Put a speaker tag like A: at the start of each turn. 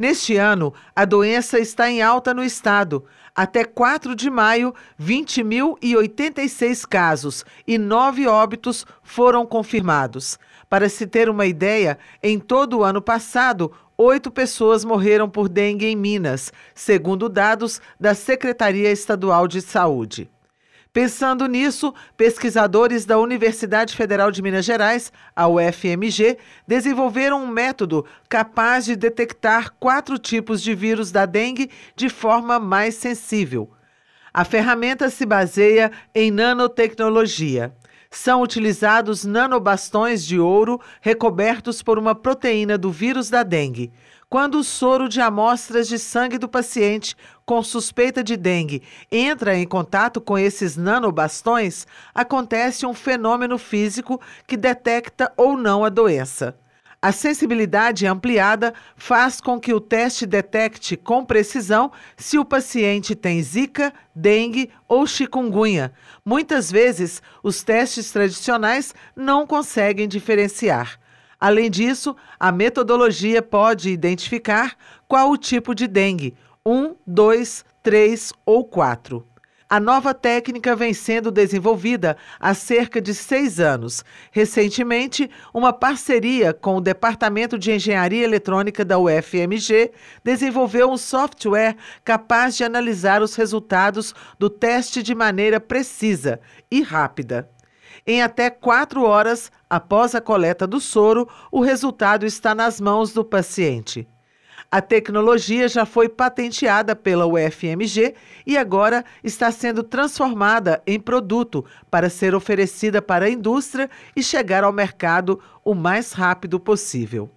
A: Neste ano, a doença está em alta no estado. Até 4 de maio, 20.086 casos e 9 óbitos foram confirmados. Para se ter uma ideia, em todo o ano passado, oito pessoas morreram por dengue em Minas, segundo dados da Secretaria Estadual de Saúde. Pensando nisso, pesquisadores da Universidade Federal de Minas Gerais, a UFMG, desenvolveram um método capaz de detectar quatro tipos de vírus da dengue de forma mais sensível. A ferramenta se baseia em nanotecnologia. São utilizados nanobastões de ouro recobertos por uma proteína do vírus da dengue. Quando o soro de amostras de sangue do paciente com suspeita de dengue entra em contato com esses nanobastões, acontece um fenômeno físico que detecta ou não a doença. A sensibilidade ampliada faz com que o teste detecte com precisão se o paciente tem zika, dengue ou chikungunya. Muitas vezes, os testes tradicionais não conseguem diferenciar. Além disso, a metodologia pode identificar qual o tipo de dengue: 1, 2, 3 ou 4. A nova técnica vem sendo desenvolvida há cerca de seis anos. Recentemente, uma parceria com o Departamento de Engenharia Eletrônica da UFMG desenvolveu um software capaz de analisar os resultados do teste de maneira precisa e rápida. Em até quatro horas após a coleta do soro, o resultado está nas mãos do paciente. A tecnologia já foi patenteada pela UFMG e agora está sendo transformada em produto para ser oferecida para a indústria e chegar ao mercado o mais rápido possível.